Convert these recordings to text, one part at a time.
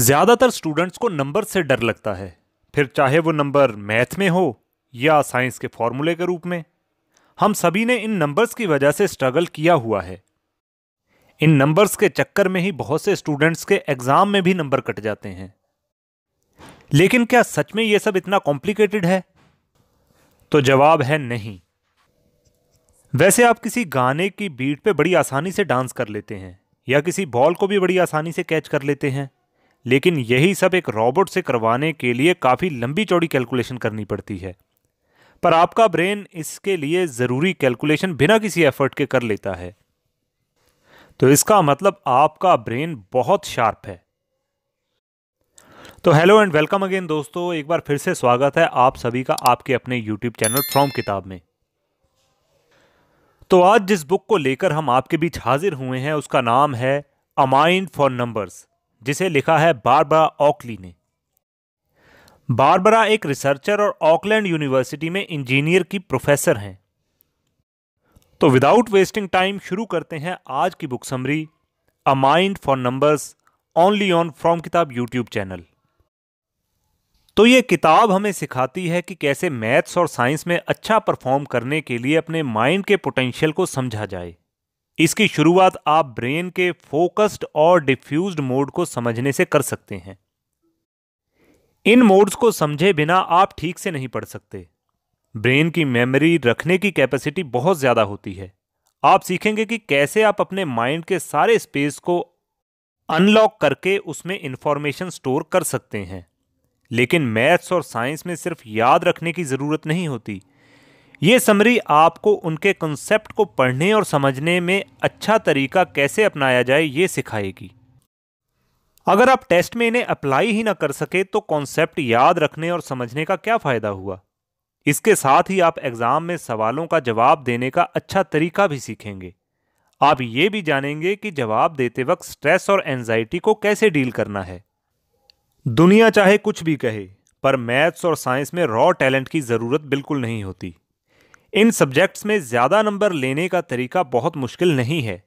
ज़्यादातर स्टूडेंट्स को नंबर से डर लगता है फिर चाहे वो नंबर मैथ में हो या साइंस के फॉर्मूले के रूप में हम सभी ने इन नंबर्स की वजह से स्ट्रगल किया हुआ है इन नंबर्स के चक्कर में ही बहुत से स्टूडेंट्स के एग्ज़ाम में भी नंबर कट जाते हैं लेकिन क्या सच में ये सब इतना कॉम्प्लिकेटेड है तो जवाब है नहीं वैसे आप किसी गाने की बीट पे बड़ी आसानी से डांस कर लेते हैं या किसी बॉल को भी बड़ी आसानी से कैच कर लेते हैं लेकिन यही सब एक रॉबोट से करवाने के लिए काफ़ी लंबी चौड़ी कैलकुलेशन करनी पड़ती है पर आपका ब्रेन इसके लिए ज़रूरी कैलकुलेशन बिना किसी एफर्ट के कर लेता है तो इसका मतलब आपका ब्रेन बहुत शार्प है तो हेलो एंड वेलकम अगेन दोस्तों एक बार फिर से स्वागत है आप सभी का आपके अपने यूट्यूब चैनल फ्रॉम किताब में तो आज जिस बुक को लेकर हम आपके बीच हाजिर हुए हैं उसका नाम है अ माइंड फॉर नंबर्स जिसे लिखा है बारबरा ऑकली ने बारबरा एक रिसर्चर और ऑकलैंड यूनिवर्सिटी में इंजीनियर की प्रोफेसर हैं तो विदाउट वेस्टिंग टाइम शुरू करते हैं आज की book summary a mind for numbers only on from किताब यूट्यूब चैनल तो ये किताब हमें सिखाती है कि कैसे मैथ्स और साइंस में अच्छा परफॉर्म करने के लिए अपने माइंड के पोटेंशियल को समझा जाए इसकी शुरुआत आप ब्रेन के फोकस्ड और डिफ्यूज्ड मोड को समझने से कर सकते हैं इन मोड्स को समझे बिना आप ठीक से नहीं पढ़ सकते ब्रेन की मेमोरी रखने की कैपेसिटी बहुत ज़्यादा होती है आप सीखेंगे कि कैसे आप अपने माइंड के सारे स्पेस को अनलॉक करके उसमें इंफॉर्मेशन स्टोर कर सकते हैं लेकिन मैथ्स और साइंस में सिर्फ याद रखने की ज़रूरत नहीं होती ये समरी आपको उनके कंसेप्ट को पढ़ने और समझने में अच्छा तरीका कैसे अपनाया जाए ये सिखाएगी अगर आप टेस्ट में इन्हें अप्लाई ही ना कर सके तो कॉन्सेप्ट याद रखने और समझने का क्या फ़ायदा हुआ इसके साथ ही आप एग्ज़ाम में सवालों का जवाब देने का अच्छा तरीका भी सीखेंगे आप ये भी जानेंगे कि जवाब देते वक्त स्ट्रेस और एनजाइटी को कैसे डील करना है दुनिया चाहे कुछ भी कहे पर मैथ्स और साइंस में रॉ टैलेंट की ज़रूरत बिल्कुल नहीं होती इन सब्जेक्ट्स में ज़्यादा नंबर लेने का तरीका बहुत मुश्किल नहीं है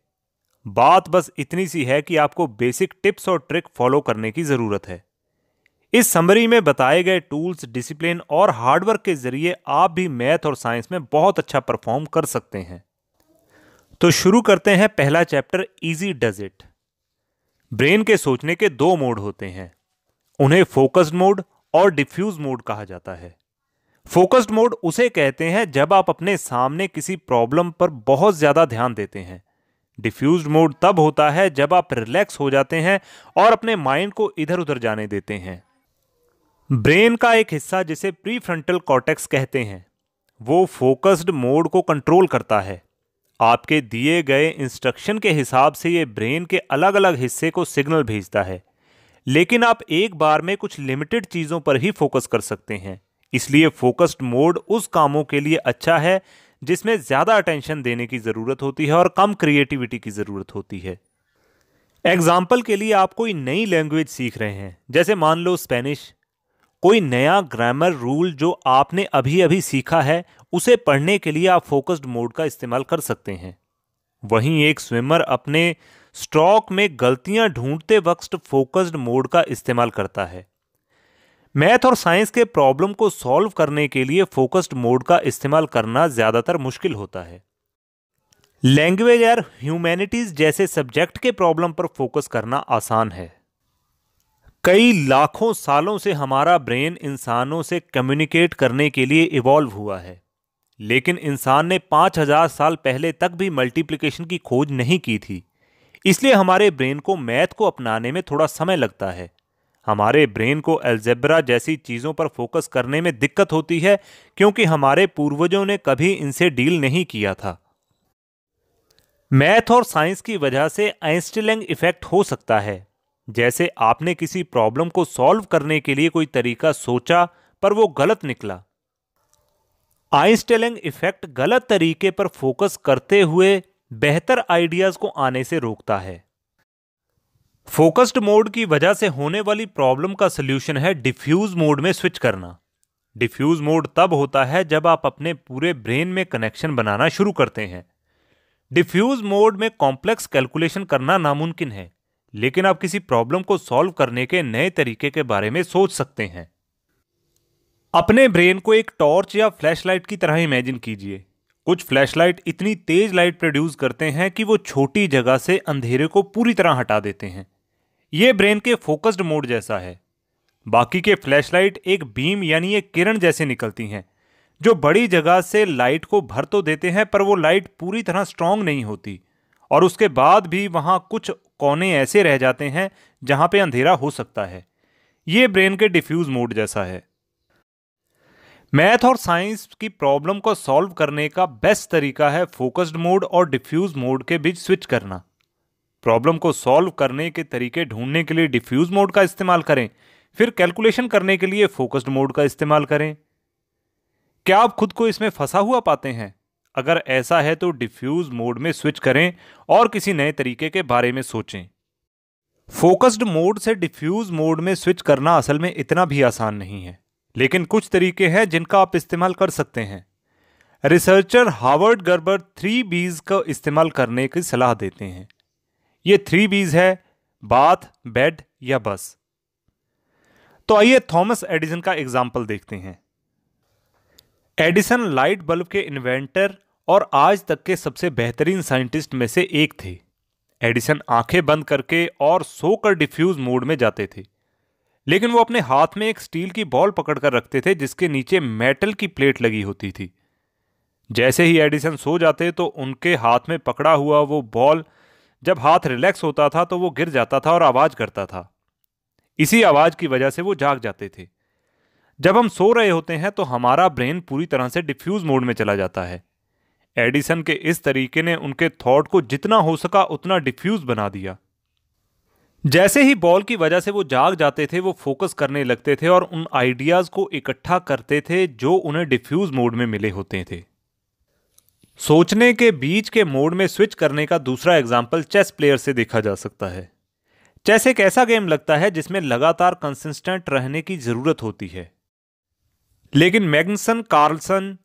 बात बस इतनी सी है कि आपको बेसिक टिप्स और ट्रिक फॉलो करने की ज़रूरत है इस समरी में बताए गए टूल्स डिसिप्लिन और हार्डवर्क के जरिए आप भी मैथ और साइंस में बहुत अच्छा परफॉर्म कर सकते हैं तो शुरू करते हैं पहला chapter easy does it brain के सोचने के दो मोड होते हैं उन्हें फोकस्ड मोड और डिफ्यूज मोड कहा जाता है फोकस्ड मोड उसे कहते हैं जब आप अपने सामने किसी प्रॉब्लम पर बहुत ज़्यादा ध्यान देते हैं डिफ्यूज मोड तब होता है जब आप रिलैक्स हो जाते हैं और अपने माइंड को इधर उधर जाने देते हैं ब्रेन का एक हिस्सा जिसे प्री फ्रंटल कॉटेक्स कहते हैं वो फोकस्ड मोड को कंट्रोल करता है आपके दिए गए इंस्ट्रक्शन के हिसाब से ये ब्रेन के अलग अलग हिस्से को सिग्नल भेजता है लेकिन आप एक बार में कुछ लिमिटेड चीज़ों पर ही फोकस कर सकते हैं इसलिए फोकस्ड मोड उस कामों के लिए अच्छा है जिसमें ज़्यादा अटेंशन देने की ज़रूरत होती है और कम क्रिएटिविटी की ज़रूरत होती है एग्जाम्पल के लिए आप कोई नई लैंग्वेज सीख रहे हैं जैसे मान लो स्पेनिश कोई नया ग्रामर रूल जो आपने अभी अभी सीखा है उसे पढ़ने के लिए आप फोकस्ड मोड का इस्तेमाल कर सकते हैं वहीं एक स्विमर अपने स्ट्रोक में गलतियां ढूंढते वक्त फोकस्ड मोड का इस्तेमाल करता है मैथ और साइंस के प्रॉब्लम को सॉल्व करने के लिए फोकस्ड मोड का इस्तेमाल करना ज़्यादातर मुश्किल होता है लैंग्वेज और ह्यूमैनिटीज़ जैसे सब्जेक्ट के प्रॉब्लम पर फोकस करना आसान है कई लाखों सालों से हमारा ब्रेन इंसानों से कम्युनिकेट करने के लिए इवॉल्व हुआ है लेकिन इंसान ने 5000 साल पहले तक भी मल्टीप्लिकेशन की खोज नहीं की थी इसलिए हमारे ब्रेन को मैथ को अपनाने में थोड़ा समय लगता है हमारे ब्रेन को एल्जेब्रा जैसी चीज़ों पर फोकस करने में दिक्कत होती है क्योंकि हमारे पूर्वजों ने कभी इनसे डील नहीं किया था मैथ और साइंस की वजह से आइंस्टिलेंग इफेक्ट हो सकता है जैसे आपने किसी प्रॉब्लम को सॉल्व करने के लिए कोई तरीका सोचा पर वो गलत निकला आइंस्टेलिंग इफेक्ट गलत तरीके पर फोकस करते हुए बेहतर आइडियाज़ को आने से रोकता है फोकस्ड मोड की वजह से होने वाली प्रॉब्लम का सलूशन है डिफ्यूज मोड में स्विच करना डिफ्यूज मोड तब होता है जब आप अपने पूरे ब्रेन में कनेक्शन बनाना शुरू करते हैं डिफ्यूज मोड में कॉम्प्लेक्स कैलकुलेशन करना नामुमकिन है लेकिन आप किसी प्रॉब्लम को सॉल्व करने के नए तरीके के बारे में सोच सकते हैं अपने ब्रेन को एक टॉर्च या फ्लैशलाइट की तरह इमेजिन कीजिए कुछ फ्लैशलाइट इतनी तेज लाइट प्रोड्यूस करते हैं कि वो छोटी जगह से अंधेरे को पूरी तरह हटा देते हैं ये ब्रेन के फोकस्ड मोड जैसा है बाकी के फ्लैशलाइट एक बीम यानी एक किरण जैसे निकलती हैं जो बड़ी जगह से लाइट को भर तो देते हैं पर वो लाइट पूरी तरह स्ट्रांग नहीं होती और उसके बाद भी वहाँ कुछ कोने ऐसे रह जाते हैं जहाँ पे अंधेरा हो सकता है ये ब्रेन के डिफ्यूज मोड जैसा है मैथ और साइंस की प्रॉब्लम को सॉल्व करने का बेस्ट तरीका है फोकस्ड मोड और डिफ्यूज मोड के बीच स्विच करना प्रॉब्लम को सॉल्व करने के तरीके ढूंढने के लिए डिफ्यूज मोड का इस्तेमाल करें फिर कैलकुलेशन करने के लिए फोकस्ड मोड का इस्तेमाल करें क्या आप खुद को इसमें फंसा हुआ पाते हैं अगर ऐसा है तो डिफ्यूज मोड में स्विच करें और किसी नए तरीके के बारे में सोचें फोकस्ड मोड से डिफ्यूज मोड में स्विच करना असल में इतना भी आसान नहीं है लेकिन कुछ तरीके हैं जिनका आप इस्तेमाल कर सकते हैं रिसर्चर हार्वर्ड गर्बर थ्री बीज का इस्तेमाल करने की सलाह देते हैं ये थ्री बीज है बाथ बेड या बस तो आइए थॉमस एडिसन का एग्जाम्पल देखते हैं एडिसन लाइट बल्ब के इन्वेंटर और आज तक के सबसे बेहतरीन साइंटिस्ट में से एक थे एडिसन आंखें बंद करके और सोकर डिफ्यूज मोड में जाते थे लेकिन वो अपने हाथ में एक स्टील की बॉल पकड़कर रखते थे जिसके नीचे मेटल की प्लेट लगी होती थी जैसे ही एडिसन सो जाते तो उनके हाथ में पकड़ा हुआ वो बॉल जब हाथ रिलैक्स होता था तो वो गिर जाता था और आवाज़ करता था इसी आवाज़ की वजह से वो जाग जाते थे जब हम सो रहे होते हैं तो हमारा ब्रेन पूरी तरह से डिफ्यूज़ मोड में चला जाता है एडिसन के इस तरीके ने उनके थॉट को जितना हो सका उतना डिफ्यूज़ बना दिया जैसे ही बॉल की वजह से वो जाग जाते थे वो फोकस करने लगते थे और उन आइडियाज़ को इकट्ठा करते थे जो उन्हें डिफ्यूज़ मोड में मिले होते थे सोचने के बीच के मोड में स्विच करने का दूसरा एग्जाम्पल चेस प्लेयर से देखा जा सकता है चेस एक ऐसा गेम लगता है जिसमें लगातार कंसिस्टेंट रहने की ज़रूरत होती है लेकिन Magnus Carlsen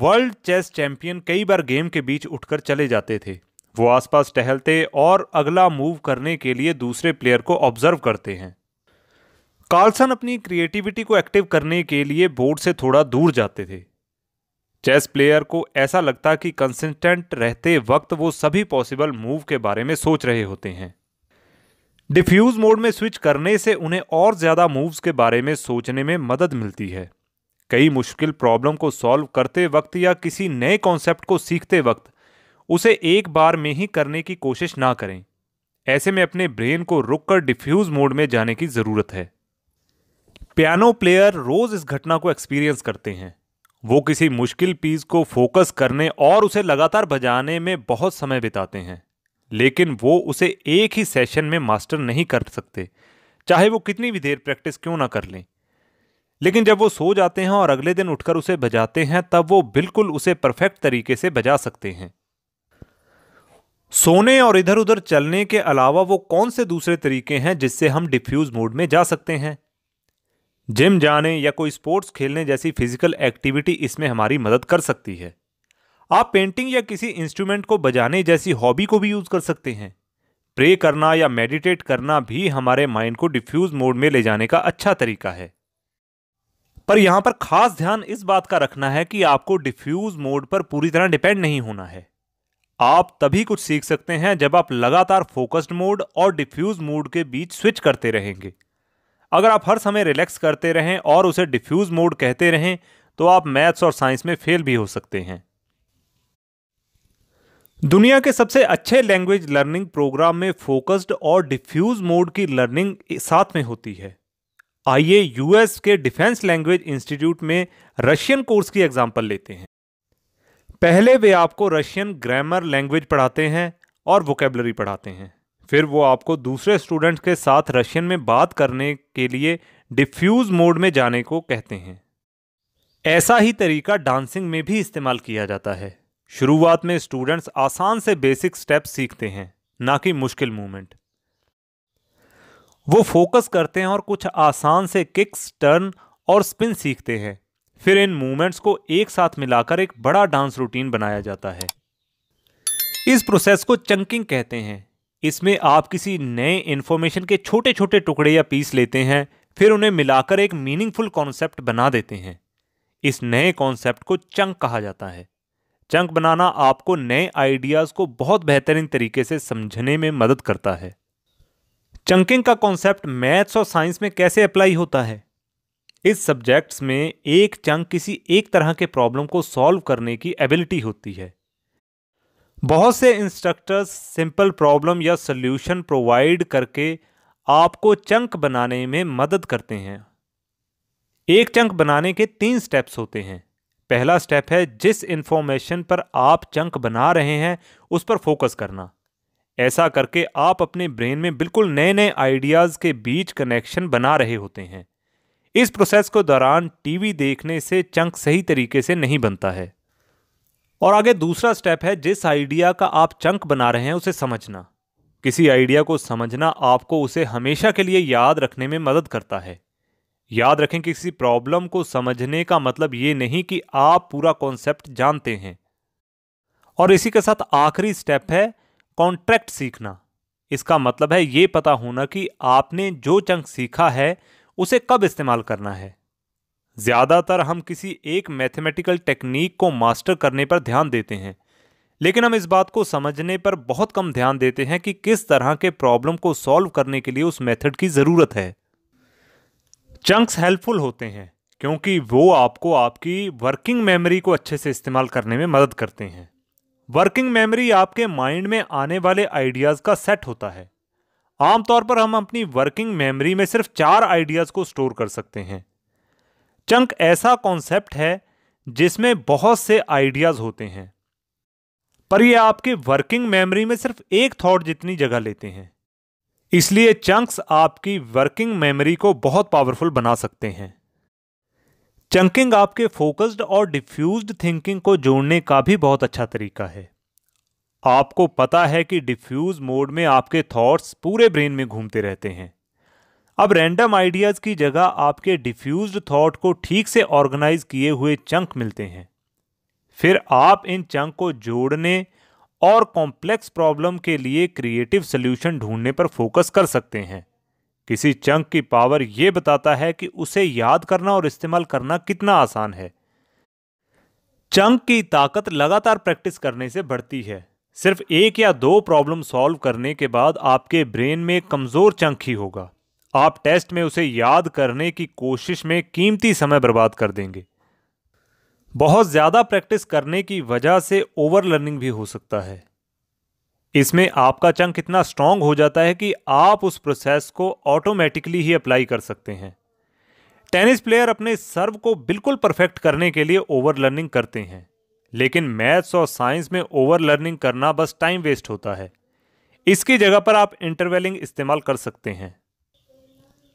world chess champion कई बार गेम के बीच उठकर चले जाते थे वो आसपास टहलते और अगला मूव करने के लिए दूसरे प्लेयर को ऑब्जर्व करते हैं कार्लसन अपनी क्रिएटिविटी को एक्टिव करने के लिए बोर्ड से थोड़ा दूर जाते थे चेस प्लेयर को ऐसा लगता कि कंसिस्टेंट रहते वक्त वो सभी पॉसिबल मूव के बारे में सोच रहे होते हैं डिफ्यूज मोड में स्विच करने से उन्हें और ज़्यादा मूव्स के बारे में सोचने में मदद मिलती है कई मुश्किल प्रॉब्लम को सॉल्व करते वक्त या किसी नए कॉन्सेप्ट को सीखते वक्त उसे एक बार में ही करने की कोशिश ना करें ऐसे में अपने ब्रेन को रुक कर डिफ्यूज मोड में जाने की ज़रूरत है पियानो प्लेयर रोज़ इस घटना को एक्सपीरियंस करते हैं वो किसी मुश्किल पीस को फोकस करने और उसे लगातार बजाने में बहुत समय बिताते हैं लेकिन वो उसे एक ही सेशन में मास्टर नहीं कर सकते चाहे वो कितनी भी देर प्रैक्टिस क्यों ना कर लें लेकिन जब वो सो जाते हैं और अगले दिन उठकर उसे बजाते हैं तब वो बिल्कुल उसे परफेक्ट तरीके से बजा सकते हैं सोने और इधर उधर चलने के अलावा वो कौन से दूसरे तरीके हैं जिससे हम डिफ्यूज मोड में जा सकते हैं जिम जाने या कोई स्पोर्ट्स खेलने जैसी फिजिकल एक्टिविटी इसमें हमारी मदद कर सकती है आप पेंटिंग या किसी इंस्ट्रूमेंट को बजाने जैसी हॉबी को भी यूज़ कर सकते हैं प्रे करना या मेडिटेट करना भी हमारे माइंड को डिफ्यूज मोड में ले जाने का अच्छा तरीका है पर यहाँ पर खास ध्यान इस बात का रखना है कि आपको डिफ्यूज मोड पर पूरी तरह डिपेंड नहीं होना है आप तभी कुछ सीख सकते हैं जब आप लगातार फोकस्ड मोड और डिफ्यूज मोड के बीच स्विच करते रहेंगे अगर आप हर समय रिलैक्स करते रहें और उसे डिफ्यूज़ मोड कहते रहें तो आप मैथ्स और साइंस में फेल भी हो सकते हैं दुनिया के सबसे अच्छे लैंग्वेज लर्निंग प्रोग्राम में फोकस्ड और डिफ्यूज मोड की लर्निंग साथ में होती है आइए यूएस के डिफेंस लैंग्वेज इंस्टीट्यूट में रशियन कोर्स की एग्जाम्पल लेते हैं पहले वे आपको रशियन ग्रामर लैंग्वेज पढ़ाते हैं और वोकेबलरी पढ़ाते हैं फिर वो आपको दूसरे स्टूडेंट्स के साथ रशियन में बात करने के लिए डिफ्यूज़ मोड में जाने को कहते हैं ऐसा ही तरीका डांसिंग में भी इस्तेमाल किया जाता है शुरुआत में स्टूडेंट्स आसान से बेसिक स्टेप सीखते हैं ना कि मुश्किल मूवमेंट वो फोकस करते हैं और कुछ आसान से किक्स टर्न और स्पिन सीखते हैं फिर इन मूवमेंट्स को एक साथ मिलाकर एक बड़ा डांस रूटीन बनाया जाता है इस प्रोसेस को चंकिंग कहते हैं इसमें आप किसी नए इन्फॉर्मेशन के छोटे छोटे टुकड़े या पीस लेते हैं फिर उन्हें मिलाकर एक मीनिंगफुल कॉन्सेप्ट बना देते हैं इस नए कॉन्सेप्ट को चंक कहा जाता है चंक बनाना आपको नए आइडियाज़ को बहुत बेहतरीन तरीके से समझने में मदद करता है चंकिंग का कॉन्सेप्ट मैथ्स और साइंस में कैसे अप्लाई होता है इस सब्जेक्ट्स में एक चंक किसी एक तरह के प्रॉब्लम को सॉल्व करने की एबिलिटी होती है बहुत से इंस्ट्रक्टर्स सिंपल प्रॉब्लम या सोल्यूशन प्रोवाइड करके आपको चंक बनाने में मदद करते हैं एक चंक बनाने के तीन स्टेप्स होते हैं पहला स्टेप है जिस इंफॉर्मेशन पर आप चंक बना रहे हैं उस पर फोकस करना ऐसा करके आप अपने ब्रेन में बिल्कुल नए नए आइडियाज़ के बीच कनेक्शन बना रहे होते हैं इस प्रोसेस को दौरान टीवी देखने से चंक सही तरीके से नहीं बनता है और आगे दूसरा स्टेप है जिस आइडिया का आप चंक बना रहे हैं उसे समझना किसी आइडिया को समझना आपको उसे हमेशा के लिए याद रखने में मदद करता है याद रखें कि किसी प्रॉब्लम को समझने का मतलब ये नहीं कि आप पूरा कॉन्सेप्ट जानते हैं और इसी के साथ आखिरी स्टेप है कॉन्ट्रैक्ट सीखना इसका मतलब है ये पता होना कि आपने जो चंक सीखा है उसे कब इस्तेमाल करना है ज़्यादातर हम किसी एक मैथमेटिकल टेक्निक को मास्टर करने पर ध्यान देते हैं लेकिन हम इस बात को समझने पर बहुत कम ध्यान देते हैं कि किस तरह के प्रॉब्लम को सॉल्व करने के लिए उस मेथड की ज़रूरत है चंक्स हेल्पफुल होते हैं क्योंकि वो आपको आपकी वर्किंग मेमोरी को अच्छे से इस्तेमाल करने में मदद करते हैं वर्किंग मेमोरी आपके माइंड में आने वाले आइडियाज़ का सेट होता है आमतौर पर हम अपनी वर्किंग मेमोरी में सिर्फ चार आइडियाज़ को स्टोर कर सकते हैं चंक ऐसा कॉन्सेप्ट है जिसमें बहुत से आइडियाज़ होते हैं पर ये आपके वर्किंग मेमोरी में सिर्फ एक थॉट जितनी जगह लेते हैं इसलिए चंक्स आपकी वर्किंग मेमोरी को बहुत पावरफुल बना सकते हैं चंकिंग आपके फोकस्ड और डिफ्यूज्ड थिंकिंग को जोड़ने का भी बहुत अच्छा तरीका है आपको पता है कि डिफ्यूज मोड में आपके थॉट्स पूरे ब्रेन में घूमते रहते हैं अब रैंडम आइडियाज की जगह आपके डिफ्यूज थॉट को ठीक से ऑर्गेनाइज किए हुए चंक मिलते हैं फिर आप इन चंक को जोड़ने और कॉम्प्लेक्स प्रॉब्लम के लिए क्रिएटिव सोल्यूशन ढूंढने पर फोकस कर सकते हैं किसी चंक की पावर यह बताता है कि उसे याद करना और इस्तेमाल करना कितना आसान है चंक की ताकत लगातार प्रैक्टिस करने से बढ़ती है सिर्फ एक या दो प्रॉब्लम सॉल्व करने के बाद आपके ब्रेन में कमज़ोर चंक ही होगा आप टेस्ट में उसे याद करने की कोशिश में कीमती समय बर्बाद कर देंगे बहुत ज़्यादा प्रैक्टिस करने की वजह से ओवर लर्निंग भी हो सकता है इसमें आपका चंक इतना स्ट्रांग हो जाता है कि आप उस प्रोसेस को ऑटोमेटिकली ही अप्लाई कर सकते हैं टेनिस प्लेयर अपने सर्व को बिल्कुल परफेक्ट करने के लिए ओवर लर्निंग करते हैं लेकिन मैथ्स और साइंस में ओवर लर्निंग करना बस टाइम वेस्ट होता है इसकी जगह पर आप इंटरवेलिंग इस्तेमाल कर सकते हैं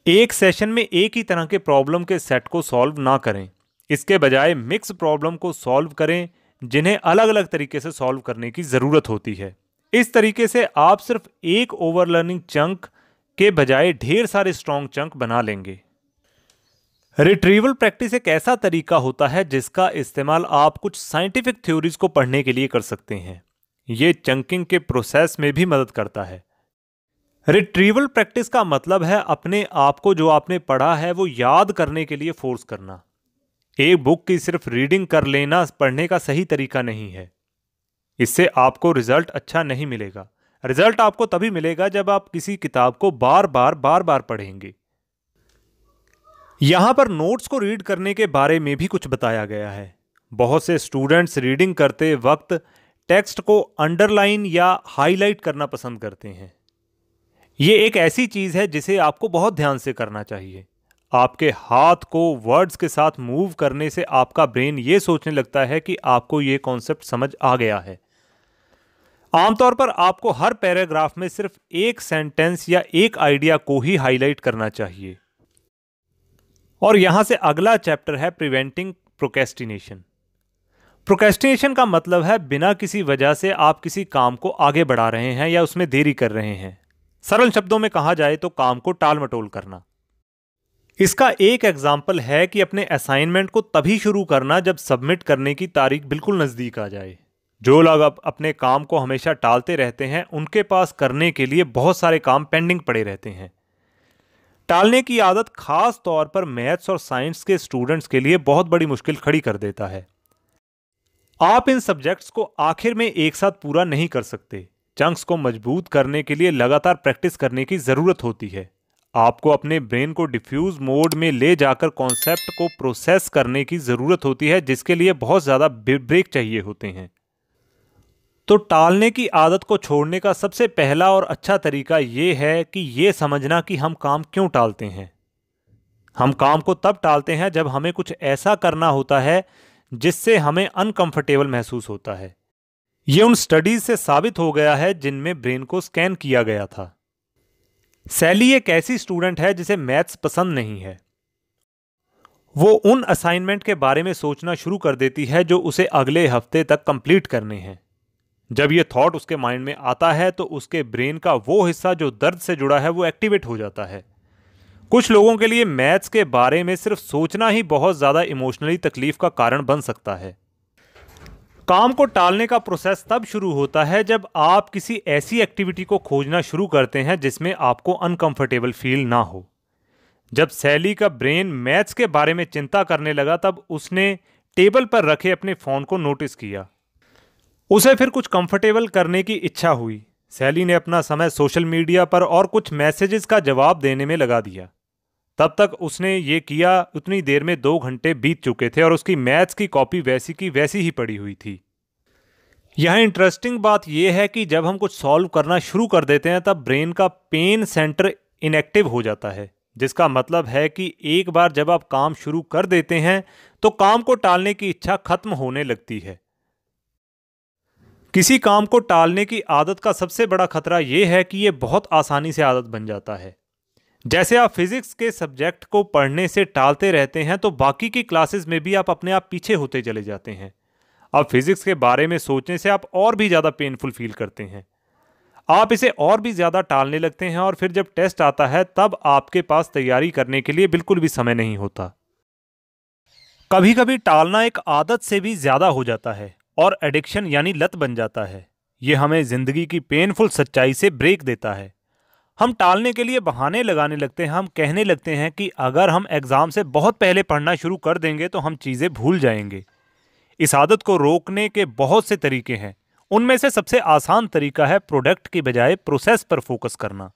एक सेशन में एक ही तरह के प्रॉब्लम के सेट को सॉल्व ना करें इसके बजाय मिक्स प्रॉब्लम को सॉल्व करें जिन्हें अलग अलग तरीके से सॉल्व करने की ज़रूरत होती है इस तरीके से आप सिर्फ एक ओवरलर्निंग चंक के बजाय ढेर सारे स्ट्रॉन्ग चंक बना लेंगे रिट्रीवल प्रैक्टिस एक ऐसा तरीका होता है जिसका इस्तेमाल आप कुछ साइंटिफिक थ्योरीज को पढ़ने के लिए कर सकते हैं ये चंकिंग के प्रोसेस में भी मदद करता है रिट्रीवल प्रैक्टिस का मतलब है अपने आप को जो आपने पढ़ा है वो याद करने के लिए फोर्स करना एक बुक की सिर्फ रीडिंग कर लेना पढ़ने का सही तरीका नहीं है इससे आपको रिजल्ट अच्छा नहीं मिलेगा रिजल्ट आपको तभी मिलेगा जब आप किसी किताब को बार बार बार बार पढ़ेंगे यहां पर नोट्स को रीड करने के बारे में भी कुछ बताया गया है बहुत से स्टूडेंट्स रीडिंग करते वक्त टेक्स्ट को अंडरलाइन या हाईलाइट करना पसंद करते हैं ये एक ऐसी चीज़ है जिसे आपको बहुत ध्यान से करना चाहिए आपके हाथ को वर्ड्स के साथ मूव करने से आपका ब्रेन ये सोचने लगता है कि आपको ये कॉन्सेप्ट समझ आ गया है आमतौर पर आपको हर पैराग्राफ में सिर्फ एक सेंटेंस या एक आइडिया को ही हाईलाइट करना चाहिए और यहां से अगला चैप्टर है प्रिवेंटिंग प्रोकेस्टिनेशन प्रोकेस्टिनेशन का मतलब है बिना किसी वजह से आप किसी काम को आगे बढ़ा रहे हैं या उसमें देरी कर रहे हैं सरल शब्दों में कहा जाए तो काम को टाल मटोल करना इसका एक एग्जाम्पल है कि अपने असाइनमेंट को तभी शुरू करना जब सबमिट करने की तारीख बिल्कुल नज़दीक आ जाए जो लोग अब अपने काम को हमेशा टालते रहते हैं उनके पास करने के लिए बहुत सारे काम पेंडिंग पड़े रहते हैं टालने की आदत खास तौर पर मैथ्स और साइंस के स्टूडेंट्स के लिए बहुत बड़ी मुश्किल खड़ी कर देता है आप इन सब्जेक्ट्स को आखिर में एक साथ पूरा नहीं कर सकते चंक्स को मजबूत करने के लिए लगातार प्रैक्टिस करने की ज़रूरत होती है आपको अपने ब्रेन को डिफ्यूज मोड में ले जाकर कॉन्सेप्ट को प्रोसेस करने की ज़रूरत होती है जिसके लिए बहुत ज़्यादा ब्रेक चाहिए होते हैं तो टालने की आदत को छोड़ने का सबसे पहला और अच्छा तरीका ये है कि ये समझना कि हम काम क्यों टालते हैं हम काम को तब टालते हैं जब हमें कुछ ऐसा करना होता है जिससे हमें अनकंफर्टेबल महसूस होता है ये उन स्टडीज से साबित हो गया है जिनमें ब्रेन को स्कैन किया गया था सैली एक ऐसी स्टूडेंट है जिसे मैथ्स पसंद नहीं है वो उन असाइनमेंट के बारे में सोचना शुरू कर देती है जो उसे अगले हफ्ते तक कंप्लीट करने हैं जब ये थॉट उसके माइंड में आता है तो उसके ब्रेन का वो हिस्सा जो दर्द से जुड़ा है वो एक्टिवेट हो जाता है कुछ लोगों के लिए मैथ्स के बारे में सिर्फ सोचना ही बहुत ज़्यादा इमोशनली तकलीफ का कारण बन सकता है काम को टालने का प्रोसेस तब शुरू होता है जब आप किसी ऐसी एक्टिविटी को खोजना शुरू करते हैं जिसमें आपको अनकंफर्टेबल फील ना हो जब सैली का ब्रेन मैथ्स के बारे में चिंता करने लगा तब उसने टेबल पर रखे अपने फ़ोन को नोटिस किया उसे फिर कुछ कंफर्टेबल करने की इच्छा हुई सैली ने अपना समय सोशल मीडिया पर और कुछ मैसेजेस का जवाब देने में लगा दिया तब तक उसने ये किया उतनी देर में दो घंटे बीत चुके थे और उसकी मैथ्स की कॉपी वैसी की वैसी ही पड़ी हुई थी यह इंटरेस्टिंग बात यह है कि जब हम कुछ सॉल्व करना शुरू कर देते हैं तब ब्रेन का पेन सेंटर इनएक्टिव हो जाता है जिसका मतलब है कि एक बार जब आप काम शुरू कर देते हैं तो काम को टालने की इच्छा खत्म होने लगती है किसी काम को टालने की आदत का सबसे बड़ा खतरा यह है कि यह बहुत आसानी से आदत बन जाता है जैसे आप फिजिक्स के सब्जेक्ट को पढ़ने से टालते रहते हैं तो बाकी की क्लासेस में भी आप अपने आप पीछे होते चले जाते हैं आप फिजिक्स के बारे में सोचने से आप और भी ज़्यादा पेनफुल फील करते हैं आप इसे और भी ज़्यादा टालने लगते हैं और फिर जब टेस्ट आता है तब आपके पास तैयारी करने के लिए बिल्कुल भी समय नहीं होता कभी कभी टालना एक आदत से भी ज़्यादा हो जाता है और एडिक्शन यानी लत बन जाता है ये हमें ज़िंदगी की पेनफुल सच्चाई से ब्रेक देता है हम टालने के लिए बहाने लगाने लगते हैं हम कहने लगते हैं कि अगर हम एग्ज़ाम से बहुत पहले पढ़ना शुरू कर देंगे तो हम चीज़ें भूल जाएंगे इस आदत को रोकने के बहुत से तरीके हैं उनमें से सबसे आसान तरीका है प्रोडक्ट की बजाय प्रोसेस पर फोकस करना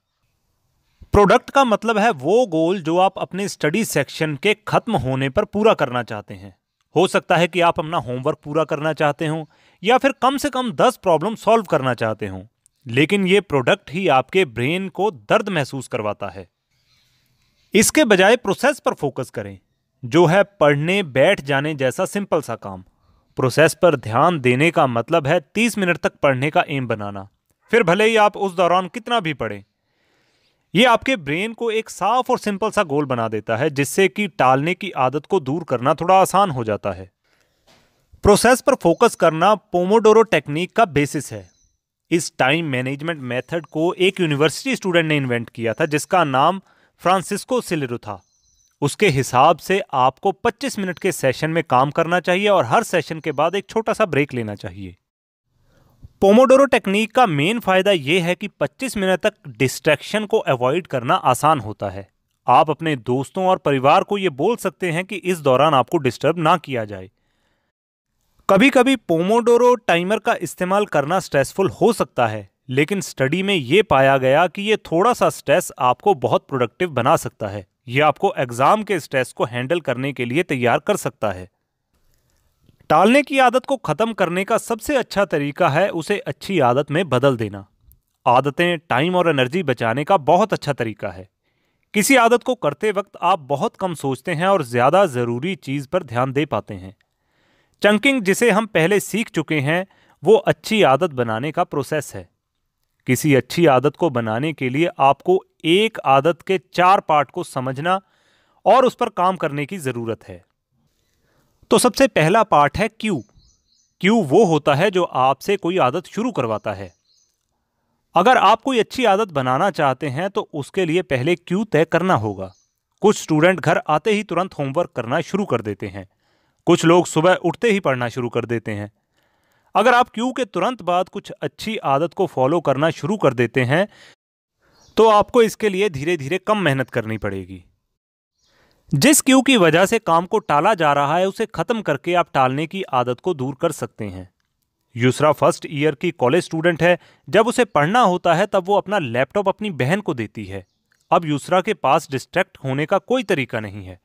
प्रोडक्ट का मतलब है वो गोल जो आप अपने स्टडी सेक्शन के ख़त्म होने पर पूरा करना चाहते हैं हो सकता है कि आप अपना होमवर्क पूरा करना चाहते हों या फिर कम से कम दस प्रॉब्लम सॉल्व करना चाहते हों लेकिन ये प्रोडक्ट ही आपके ब्रेन को दर्द महसूस करवाता है इसके बजाय प्रोसेस पर फोकस करें जो है पढ़ने बैठ जाने जैसा सिंपल सा काम प्रोसेस पर ध्यान देने का मतलब है तीस मिनट तक पढ़ने का एम बनाना फिर भले ही आप उस दौरान कितना भी पढ़ें ये आपके ब्रेन को एक साफ और सिंपल सा गोल बना देता है जिससे कि टालने की आदत को दूर करना थोड़ा आसान हो जाता है प्रोसेस पर फोकस करना पोमोडोरो टेक्निक का बेसिस है इस टाइम मैनेजमेंट मेथड को एक यूनिवर्सिटी स्टूडेंट ने इन्वेंट किया था जिसका नाम फ्रांसिस्को सिलेरो था उसके हिसाब से आपको 25 मिनट के सेशन में काम करना चाहिए और हर सेशन के बाद एक छोटा सा ब्रेक लेना चाहिए पोमोडोरो टेक्निक का मेन फायदा यह है कि 25 मिनट तक डिस्ट्रैक्शन को अवॉइड करना आसान होता है आप अपने दोस्तों और परिवार को ये बोल सकते हैं कि इस दौरान आपको डिस्टर्ब ना किया जाए कभी कभी पोमोडोरो टाइमर का इस्तेमाल करना स्ट्रेसफुल हो सकता है लेकिन स्टडी में ये पाया गया कि ये थोड़ा सा स्ट्रेस आपको बहुत प्रोडक्टिव बना सकता है ये आपको एग्ज़ाम के स्ट्रेस को हैंडल करने के लिए तैयार कर सकता है टालने की आदत को ख़त्म करने का सबसे अच्छा तरीका है उसे अच्छी आदत में बदल देना आदतें टाइम और एनर्जी बचाने का बहुत अच्छा तरीका है किसी आदत को करते वक्त आप बहुत कम सोचते हैं और ज़्यादा ज़रूरी चीज़ पर ध्यान दे पाते हैं चंकिंग जिसे हम पहले सीख चुके हैं वो अच्छी आदत बनाने का प्रोसेस है किसी अच्छी आदत को बनाने के लिए आपको एक आदत के चार पार्ट को समझना और उस पर काम करने की ज़रूरत है तो सबसे पहला पार्ट है क्यू क्यू वो होता है जो आपसे कोई आदत शुरू करवाता है अगर आप कोई अच्छी आदत बनाना चाहते हैं तो उसके लिए पहले क्यू तय करना होगा कुछ स्टूडेंट घर आते ही तुरंत होमवर्क करना शुरू कर देते हैं कुछ लोग सुबह उठते ही पढ़ना शुरू कर देते हैं अगर आप क्यू के तुरंत बाद कुछ अच्छी आदत को फॉलो करना शुरू कर देते हैं तो आपको इसके लिए धीरे धीरे कम मेहनत करनी पड़ेगी जिस क्यू की वजह से काम को टाला जा रहा है उसे खत्म करके आप टालने की आदत को दूर कर सकते हैं यूसरा फर्स्ट ईयर की कॉलेज स्टूडेंट है जब उसे पढ़ना होता है तब वो अपना लैपटॉप अपनी बहन को देती है अब यूसरा के पास डिस्ट्रैक्ट होने का कोई तरीका नहीं है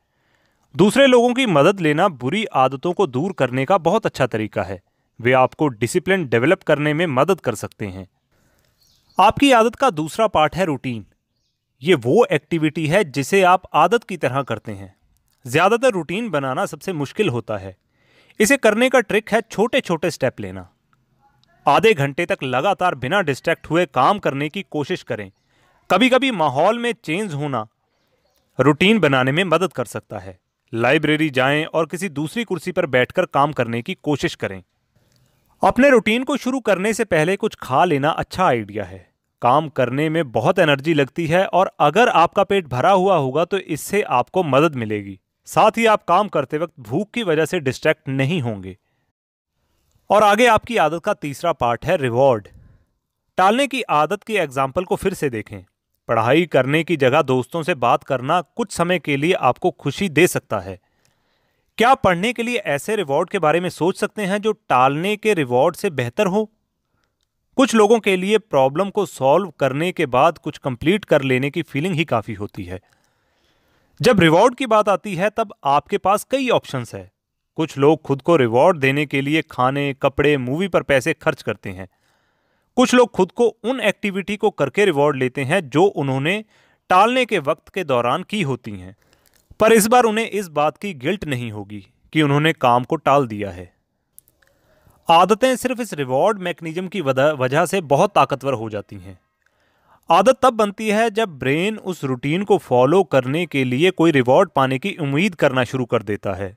दूसरे लोगों की मदद लेना बुरी आदतों को दूर करने का बहुत अच्छा तरीका है वे आपको डिसिप्लिन डेवलप करने में मदद कर सकते हैं आपकी आदत का दूसरा पार्ट है रूटीन ये वो एक्टिविटी है जिसे आप आदत की तरह करते हैं ज़्यादातर रूटीन बनाना सबसे मुश्किल होता है इसे करने का ट्रिक है छोटे छोटे स्टेप लेना आधे घंटे तक लगातार बिना डिस्ट्रैक्ट हुए काम करने की कोशिश करें कभी कभी माहौल में चेंज होना रूटीन बनाने में मदद कर सकता है लाइब्रेरी जाएं और किसी दूसरी कुर्सी पर बैठकर काम करने की कोशिश करें अपने रूटीन को शुरू करने से पहले कुछ खा लेना अच्छा आइडिया है काम करने में बहुत एनर्जी लगती है और अगर आपका पेट भरा हुआ होगा तो इससे आपको मदद मिलेगी साथ ही आप काम करते वक्त भूख की वजह से डिस्ट्रैक्ट नहीं होंगे और आगे आपकी आदत का तीसरा पार्ट है रिवॉर्ड टालने की आदत की एग्जाम्पल को फिर से देखें पढ़ाई करने की जगह दोस्तों से बात करना कुछ समय के लिए आपको खुशी दे सकता है क्या पढ़ने के लिए ऐसे रिवॉर्ड के बारे में सोच सकते हैं जो टालने के रिवॉर्ड से बेहतर हो कुछ लोगों के लिए प्रॉब्लम को सॉल्व करने के बाद कुछ कंप्लीट कर लेने की फीलिंग ही काफ़ी होती है जब रिवॉर्ड की बात आती है तब आपके पास कई ऑप्शंस है कुछ लोग खुद को रिवॉर्ड देने के लिए खाने कपड़े मूवी पर पैसे खर्च करते हैं कुछ लोग खुद को उन एक्टिविटी को करके रिवॉर्ड लेते हैं जो उन्होंने टालने के वक्त के दौरान की होती हैं पर इस बार उन्हें इस बात की गिल्ट नहीं होगी कि उन्होंने काम को टाल दिया है आदतें सिर्फ इस रिवॉर्ड मैकेनिज्म की वजह से बहुत ताकतवर हो जाती हैं आदत तब बनती है जब ब्रेन उस रूटीन को फॉलो करने के लिए कोई रिवॉर्ड पाने की उम्मीद करना शुरू कर देता है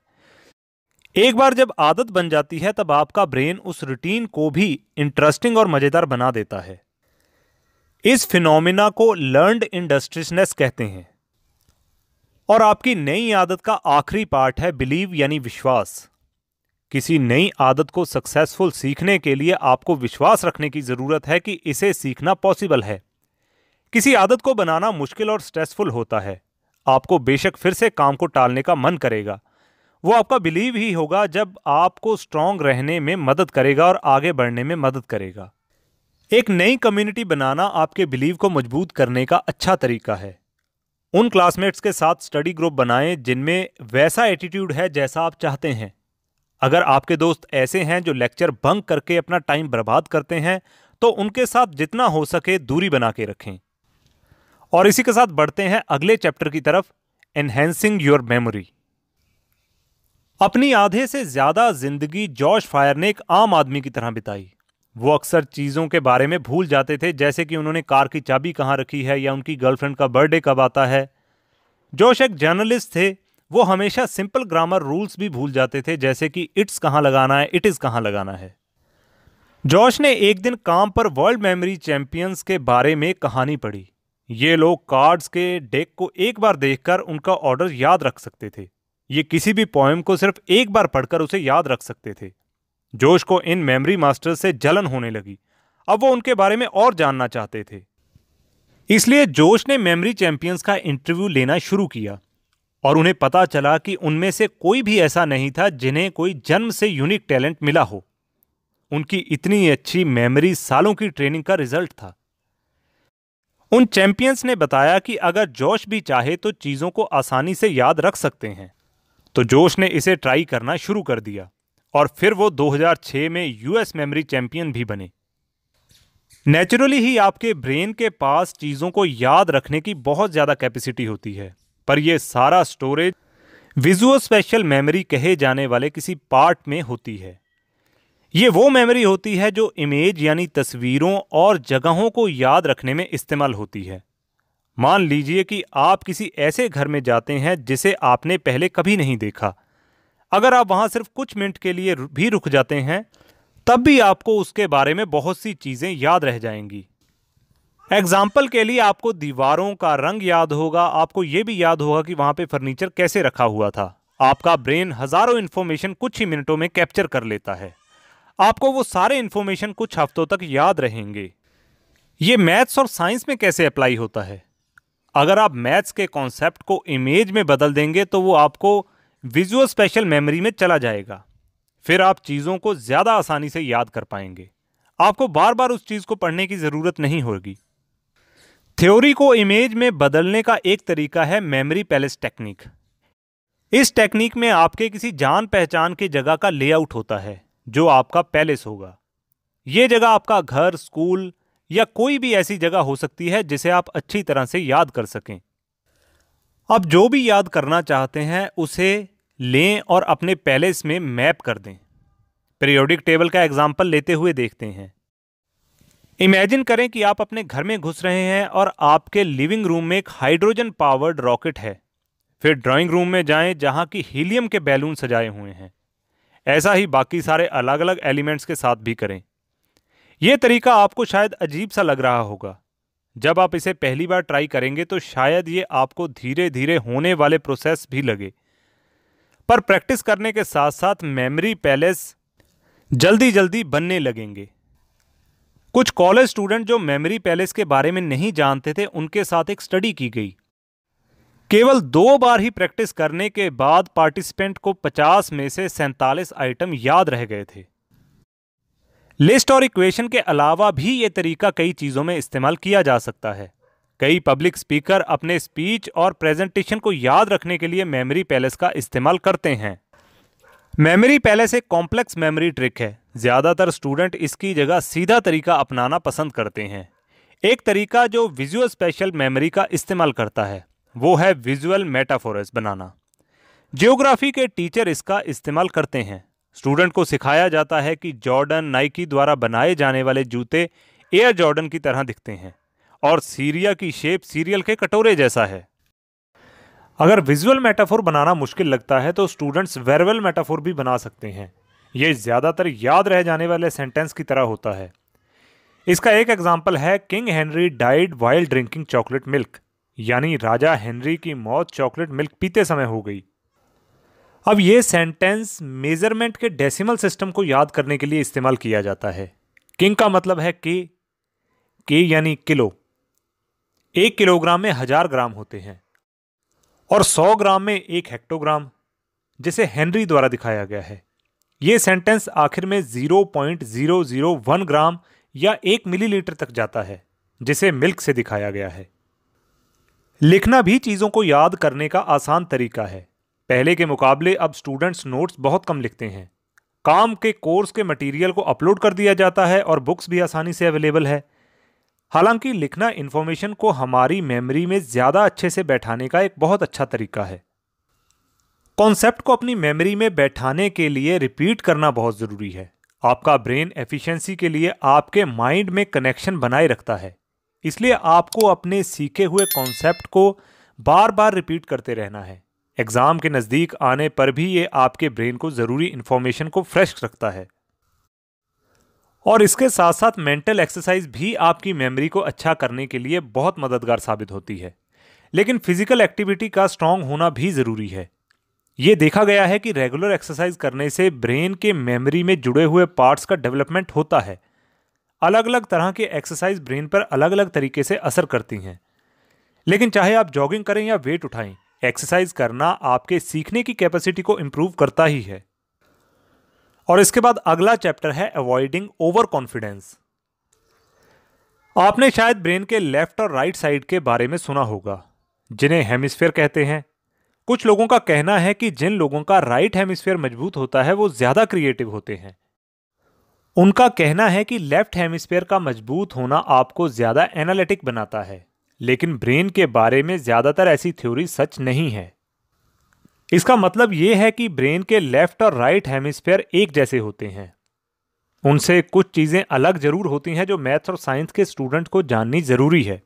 एक बार जब आदत बन जाती है तब आपका ब्रेन उस रूटीन को भी इंटरेस्टिंग और मज़ेदार बना देता है इस फिनोमिना को लर्नड इंडस्ट्रियसनेस कहते हैं और आपकी नई आदत का आखिरी पार्ट है बिलीव यानी विश्वास किसी नई आदत को सक्सेसफुल सीखने के लिए आपको विश्वास रखने की ज़रूरत है कि इसे सीखना पॉसिबल है किसी आदत को बनाना मुश्किल और स्ट्रेसफुल होता है आपको बेशक फिर से काम को टालने का मन करेगा वो आपका बिलीव ही होगा जब आपको स्ट्रांग रहने में मदद करेगा और आगे बढ़ने में मदद करेगा एक नई कम्युनिटी बनाना आपके बिलीव को मजबूत करने का अच्छा तरीका है उन क्लासमेट्स के साथ स्टडी ग्रुप बनाएं जिनमें वैसा एटीट्यूड है जैसा आप चाहते हैं अगर आपके दोस्त ऐसे हैं जो लेक्चर बंक करके अपना टाइम बर्बाद करते हैं तो उनके साथ जितना हो सके दूरी बना के रखें और इसी के साथ बढ़ते हैं अगले चैप्टर की तरफ एनहेंसिंग योर मेमोरी अपनी आधे से ज़्यादा जिंदगी जॉर्ज फायर ने एक आम आदमी की तरह बिताई वो अक्सर चीज़ों के बारे में भूल जाते थे जैसे कि उन्होंने कार की चाबी कहाँ रखी है या उनकी गर्लफ्रेंड का बर्थडे कब आता है जोश एक जर्नलिस्ट थे वो हमेशा सिंपल ग्रामर रूल्स भी भूल जाते थे जैसे कि इट्स कहाँ लगाना है इट इज़ कहाँ लगाना है जॉश ने एक दिन काम पर वर्ल्ड मेमोरी चैंपियंस के बारे में कहानी पढ़ी ये लोग कार्ड्स के डेक को एक बार देखकर उनका ऑर्डर याद रख सकते थे ये किसी भी पोएम को सिर्फ एक बार पढ़कर उसे याद रख सकते थे जोश को इन मेमोरी मास्टर्स से जलन होने लगी अब वो उनके बारे में और जानना चाहते थे इसलिए जोश ने मेमोरी चैंपियंस का इंटरव्यू लेना शुरू किया और उन्हें पता चला कि उनमें से कोई भी ऐसा नहीं था जिन्हें कोई जन्म से यूनिक टैलेंट मिला हो उनकी इतनी अच्छी मेमोरी सालों की ट्रेनिंग का रिजल्ट था उन चैंपियंस ने बताया कि अगर जोश भी चाहे तो चीज़ों को आसानी से याद रख सकते हैं तो जोश ने इसे ट्राई करना शुरू कर दिया और फिर वो 2006 में यूएस मेमोरी चैंपियन भी बने नेचुरली ही आपके ब्रेन के पास चीज़ों को याद रखने की बहुत ज़्यादा कैपेसिटी होती है पर यह सारा स्टोरेज विजुअल स्पेशल मेमोरी कहे जाने वाले किसी पार्ट में होती है ये वो मेमोरी होती है जो इमेज यानी तस्वीरों और जगहों को याद रखने में इस्तेमाल होती है मान लीजिए कि आप किसी ऐसे घर में जाते हैं जिसे आपने पहले कभी नहीं देखा अगर आप वहाँ सिर्फ कुछ मिनट के लिए भी रुक जाते हैं तब भी आपको उसके बारे में बहुत सी चीज़ें याद रह जाएंगी एग्जाम्पल के लिए आपको दीवारों का रंग याद होगा आपको ये भी याद होगा कि वहाँ पे फर्नीचर कैसे रखा हुआ था आपका ब्रेन हज़ारों इन्फॉर्मेशन कुछ ही मिनटों में कैप्चर कर लेता है आपको वो सारे इन्फॉर्मेशन कुछ हफ्तों तक याद रहेंगे ये मैथ्स और साइंस में कैसे अप्लाई होता है अगर आप मैथ्स के कॉन्सेप्ट को इमेज में बदल देंगे तो वो आपको विजुअल स्पेशल मेमोरी में चला जाएगा फिर आप चीज़ों को ज़्यादा आसानी से याद कर पाएंगे आपको बार बार उस चीज़ को पढ़ने की ज़रूरत नहीं होगी थ्योरी को इमेज में बदलने का एक तरीका है मेमोरी पैलेस टेक्निक इस टेक्निक में आपके किसी जान पहचान की जगह का लेआउट होता है जो आपका पैलेस होगा ये जगह आपका घर स्कूल या कोई भी ऐसी जगह हो सकती है जिसे आप अच्छी तरह से याद कर सकें आप जो भी याद करना चाहते हैं उसे लें और अपने पैलेस में मैप कर दें पीरियोडिक टेबल का एग्जाम्पल लेते हुए देखते हैं इमेजिन करें कि आप अपने घर में घुस रहे हैं और आपके लिविंग रूम में एक हाइड्रोजन पावर्ड रॉकेट है फिर ड्राइंग रूम में जाएं जहां की हीलियम के बैलून सजाए हुए हैं ऐसा ही बाकी सारे अलग अलग एलिमेंट्स के साथ भी करें ये तरीका आपको शायद अजीब सा लग रहा होगा जब आप इसे पहली बार ट्राई करेंगे तो शायद ये आपको धीरे धीरे होने वाले प्रोसेस भी लगे पर प्रैक्टिस करने के साथ साथ मेमोरी पैलेस जल्दी जल्दी बनने लगेंगे कुछ कॉलेज स्टूडेंट जो मेमोरी पैलेस के बारे में नहीं जानते थे उनके साथ एक स्टडी की गई केवल दो बार ही प्रैक्टिस करने के बाद पार्टिसिपेंट को 50 में से सैंतालीस आइटम याद रह गए थे लिस्ट और इक्वेशन के अलावा भी ये तरीका कई चीज़ों में इस्तेमाल किया जा सकता है कई पब्लिक स्पीकर अपने स्पीच और प्रेजेंटेशन को याद रखने के लिए मेमोरी पैलेस का इस्तेमाल करते हैं मेमोरी पैलेस एक कॉम्प्लेक्स मेमोरी ट्रिक है ज़्यादातर स्टूडेंट इसकी जगह सीधा तरीका अपनाना पसंद करते हैं एक तरीका जो विजुअल स्पेशल मेमोरी का इस्तेमाल करता है वो है विजुअल मेटाफोरस बनाना जियोग्राफी के टीचर इसका इस्तेमाल करते हैं स्टूडेंट को सिखाया जाता है कि जॉर्डन नाइकी द्वारा बनाए जाने वाले जूते एयर जॉर्डन की तरह दिखते हैं और सीरिया की शेप सीरियल के कटोरे जैसा है अगर विजुअल मेटाफोर बनाना मुश्किल लगता है तो स्टूडेंट्स वेरवल मेटाफोर भी बना सकते हैं ये ज़्यादातर याद रह जाने वाले सेंटेंस की तरह होता है इसका एक एग्जाम्पल है king Henry died while drinking chocolate milk यानी राजा हेनरी की मौत चॉकलेट मिल्क पीते समय हो गई अब ये सेंटेंस मेजरमेंट के डेसिमल सिस्टम को याद करने के लिए इस्तेमाल किया जाता है किंग का मतलब है के के यानी किलो एक किलोग्राम में हजार ग्राम होते हैं और सौ ग्राम में एक हेक्टोग्राम जिसे हेनरी द्वारा दिखाया गया है ये सेंटेंस आखिर में 0.001 ग्राम या एक मिलीलीटर तक जाता है जिसे मिल्क से दिखाया गया है लिखना भी चीज़ों को याद करने का आसान तरीका है पहले के मुकाबले अब स्टूडेंट्स नोट्स बहुत कम लिखते हैं काम के कोर्स के मटेरियल को अपलोड कर दिया जाता है और बुक्स भी आसानी से अवेलेबल है हालांकि लिखना इन्फॉर्मेशन को हमारी मेमोरी में ज़्यादा अच्छे से बैठाने का एक बहुत अच्छा तरीका है कॉन्सेप्ट को अपनी मेमोरी में बैठाने के लिए रिपीट करना बहुत ज़रूरी है आपका ब्रेन एफिशिएंसी के लिए आपके माइंड में कनेक्शन बनाए रखता है इसलिए आपको अपने सीखे हुए कॉन्सेप्ट को बार बार रिपीट करते रहना है एग्ज़ाम के नज़दीक आने पर भी ये आपके ब्रेन को ज़रूरी इन्फॉर्मेशन को फ्रेश रखता है और इसके साथ साथ मेंटल एक्सरसाइज भी आपकी मेमोरी को अच्छा करने के लिए बहुत मददगार साबित होती है लेकिन फिजिकल एक्टिविटी का स्ट्रांग होना भी ज़रूरी है ये देखा गया है कि रेगुलर एक्सरसाइज करने से ब्रेन के मेमोरी में जुड़े हुए पार्ट्स का डेवलपमेंट होता है अलग अलग तरह के एक्सरसाइज ब्रेन पर अलग अलग तरीके से असर करती हैं लेकिन चाहे आप जॉगिंग करें या वेट उठाएं एक्सरसाइज करना आपके सीखने की कैपेसिटी को इम्प्रूव करता ही है और इसके बाद अगला चैप्टर है अवॉइडिंग ओवर कॉन्फिडेंस आपने शायद ब्रेन के लेफ्ट और राइट साइड के बारे में सुना होगा जिन्हें हेमिस्फेयर कहते हैं कुछ लोगों का कहना है कि जिन लोगों का राइट हेमिस्फेयर मजबूत होता है वो ज़्यादा क्रिएटिव होते हैं उनका कहना है कि लेफ्ट हेमिस्फेयर का मजबूत होना आपको ज़्यादा एनालिटिक बनाता है लेकिन ब्रेन के बारे में ज़्यादातर ऐसी थ्योरी सच नहीं है इसका मतलब यह है कि ब्रेन के लेफ्ट और राइट हेमिस्फेयर एक जैसे होते हैं उनसे कुछ चीज़ें अलग ज़रूर होती हैं जो मैथ्स और साइंस के स्टूडेंट को जाननी ज़रूरी है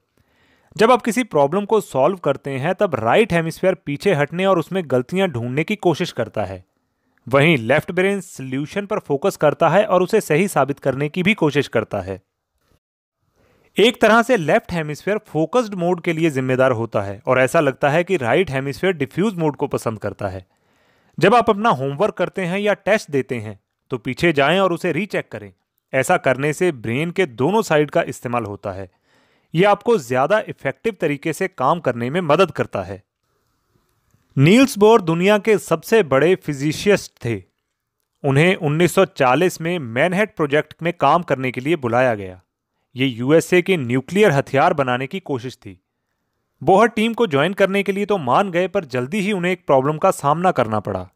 जब आप किसी प्रॉब्लम को सॉल्व करते हैं तब राइट हेमिस्फेयर पीछे हटने और उसमें गलतियां ढूंढने की कोशिश करता है वहीं लेफ्ट ब्रेन सल्यूशन पर फोकस करता है और उसे सही साबित करने की भी कोशिश करता है एक तरह से लेफ्ट हेमिस्फेयर फोकस्ड मोड के लिए जिम्मेदार होता है और ऐसा लगता है कि राइट हेमिस्फेयर डिफ्यूज मोड को पसंद करता है जब आप अपना होमवर्क करते हैं या टेस्ट देते हैं तो पीछे जाएं और उसे रीचेक करें ऐसा करने से ब्रेन के दोनों साइड का इस्तेमाल होता है यह आपको ज़्यादा इफ़ेक्टिव तरीके से काम करने में मदद करता है नील्स बोर दुनिया के सबसे बड़े फिजिशियस्ट थे उन्हें 1940 में मैनहेट प्रोजेक्ट में काम करने के लिए बुलाया गया ये यूएसए के न्यूक्लियर हथियार बनाने की कोशिश थी बोहर टीम को ज्वाइन करने के लिए तो मान गए पर जल्दी ही उन्हें एक प्रॉब्लम का सामना करना पड़ा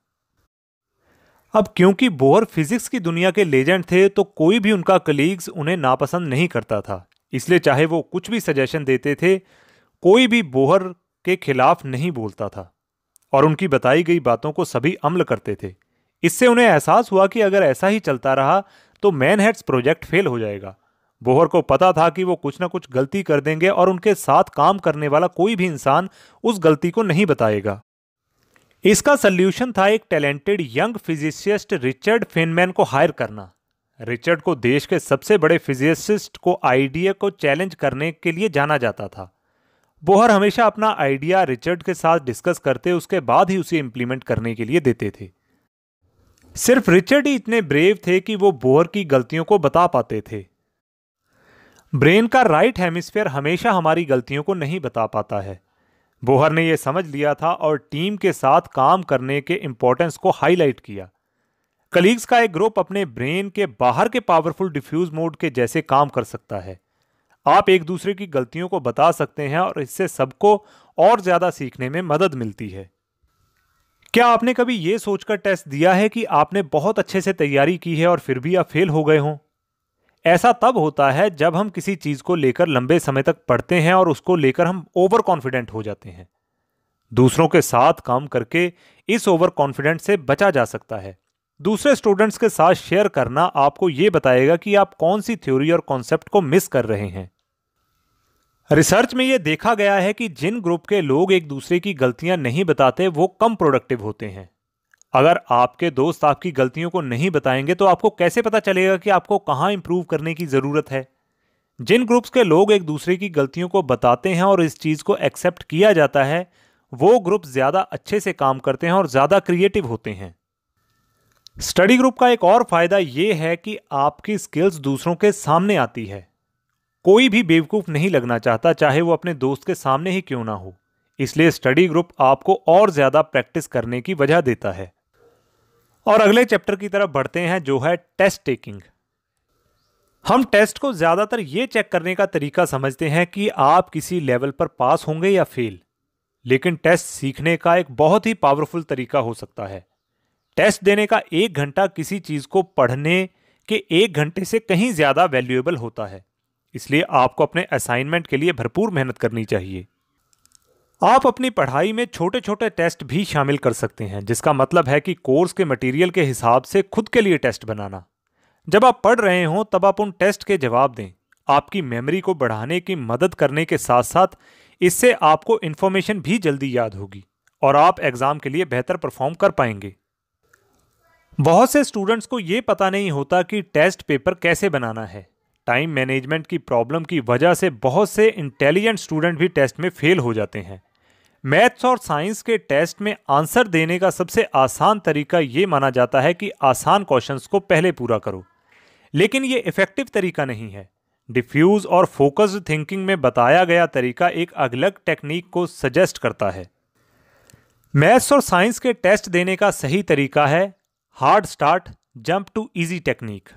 अब क्योंकि बोहर फिजिक्स की दुनिया के लेजेंड थे तो कोई भी उनका कलीग्स उन्हें नापसंद नहीं करता था इसलिए चाहे वो कुछ भी सजेशन देते थे कोई भी बोहर के खिलाफ नहीं बोलता था और उनकी बताई गई बातों को सभी अमल करते थे इससे उन्हें एहसास हुआ कि अगर ऐसा ही चलता रहा तो मैनहेड्स प्रोजेक्ट फेल हो जाएगा बोहर को पता था कि वो कुछ ना कुछ गलती कर देंगे और उनके साथ काम करने वाला कोई भी इंसान उस गलती को नहीं बताएगा इसका सल्यूशन था एक talented young physicist Richard Feynman को हायर करना रिचर्ड को देश के सबसे बड़े फिजिसिस्ट को आइडिया को चैलेंज करने के लिए जाना जाता था बोहर हमेशा अपना आइडिया रिचर्ड के साथ डिस्कस करते उसके बाद ही उसे इम्प्लीमेंट करने के लिए देते थे सिर्फ रिचर्ड ही इतने ब्रेव थे कि वो बोहर की गलतियों को बता पाते थे ब्रेन का राइट हेमिस्फेयर हमेशा हमारी गलतियों को नहीं बता पाता है बोहर ने यह समझ लिया था और टीम के साथ काम करने के इम्पोर्टेंस को हाईलाइट किया कलीग्स का एक ग्रुप अपने ब्रेन के बाहर के पावरफुल डिफ्यूज मोड के जैसे काम कर सकता है आप एक दूसरे की गलतियों को बता सकते हैं और इससे सबको और ज़्यादा सीखने में मदद मिलती है क्या आपने कभी ये सोचकर टेस्ट दिया है कि आपने बहुत अच्छे से तैयारी की है और फिर भी आप फेल हो गए हों ऐसा तब होता है जब हम किसी चीज़ को लेकर लंबे समय तक पढ़ते हैं और उसको लेकर हम ओवर कॉन्फिडेंट हो जाते हैं दूसरों के साथ काम करके इस ओवर कॉन्फिडेंट से बचा जा सकता है दूसरे स्टूडेंट्स के साथ शेयर करना आपको ये बताएगा कि आप कौन सी थ्योरी और कॉन्सेप्ट को मिस कर रहे हैं रिसर्च में यह देखा गया है कि जिन ग्रुप के लोग एक दूसरे की गलतियां नहीं बताते वो कम प्रोडक्टिव होते हैं अगर आपके दोस्त आपकी गलतियों को नहीं बताएंगे तो आपको कैसे पता चलेगा कि आपको कहाँ इंप्रूव करने की ज़रूरत है जिन ग्रुप्स के लोग एक दूसरे की गलतियों को बताते हैं और इस चीज़ को एक्सेप्ट किया जाता है वो ग्रुप ज़्यादा अच्छे से काम करते हैं और ज़्यादा क्रिएटिव होते हैं स्टडी ग्रुप का एक और फ़ायदा ये है कि आपकी स्किल्स दूसरों के सामने आती है कोई भी बेवकूफ़ नहीं लगना चाहता चाहे वो अपने दोस्त के सामने ही क्यों ना हो इसलिए स्टडी ग्रुप आपको और ज़्यादा प्रैक्टिस करने की वजह देता है और अगले चैप्टर की तरफ बढ़ते हैं जो है टेस्ट टेकिंग हम टेस्ट को ज़्यादातर ये चेक करने का तरीका समझते हैं कि आप किसी लेवल पर पास होंगे या फेल लेकिन टेस्ट सीखने का एक बहुत ही पावरफुल तरीका हो सकता है टेस्ट देने का एक घंटा किसी चीज़ को पढ़ने के एक घंटे से कहीं ज़्यादा वैल्यूएबल होता है इसलिए आपको अपने असाइनमेंट के लिए भरपूर मेहनत करनी चाहिए आप अपनी पढ़ाई में छोटे छोटे टेस्ट भी शामिल कर सकते हैं जिसका मतलब है कि कोर्स के मटेरियल के हिसाब से खुद के लिए टेस्ट बनाना जब आप पढ़ रहे हों तब आप उन टेस्ट के जवाब दें आपकी मेमोरी को बढ़ाने की मदद करने के साथ साथ इससे आपको इन्फॉर्मेशन भी जल्दी याद होगी और आप एग्ज़ाम के लिए बेहतर परफॉर्म कर पाएंगे बहुत से स्टूडेंट्स को ये पता नहीं होता कि टेस्ट पेपर कैसे बनाना है टाइम मैनेजमेंट की प्रॉब्लम की वजह से बहुत से इंटेलिजेंट स्टूडेंट भी टेस्ट में फेल हो जाते हैं मैथ्स और साइंस के टेस्ट में आंसर देने का सबसे आसान तरीका ये माना जाता है कि आसान क्वेश्चंस को पहले पूरा करो लेकिन ये इफ़ेक्टिव तरीका नहीं है डिफ्यूज और फोकस्ड थिंकिंग में बताया गया तरीका एक अलग टेक्निक को सजेस्ट करता है मैथ्स और साइंस के टेस्ट देने का सही तरीका है hard start jump to easy technique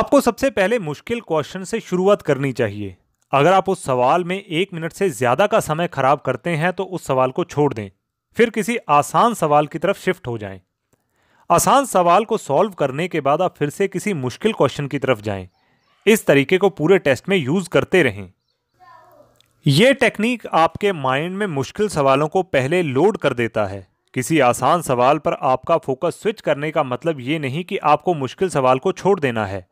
आपको सबसे पहले मुश्किल क्वेश्चन से शुरुआत करनी चाहिए अगर आप उस सवाल में एक मिनट से ज़्यादा का समय खराब करते हैं तो उस सवाल को छोड़ दें फिर किसी आसान सवाल की तरफ शिफ्ट हो जाएं। आसान सवाल को सॉल्व करने के बाद आप फिर से किसी मुश्किल क्वेश्चन की तरफ जाएं। इस तरीके को पूरे टेस्ट में यूज़ करते रहें यह टेक्निक आपके माइंड में मुश्किल सवालों को पहले लोड कर देता है किसी आसान सवाल पर आपका फोकस स्विच करने का मतलब ये नहीं कि आपको मुश्किल सवाल को छोड़ देना है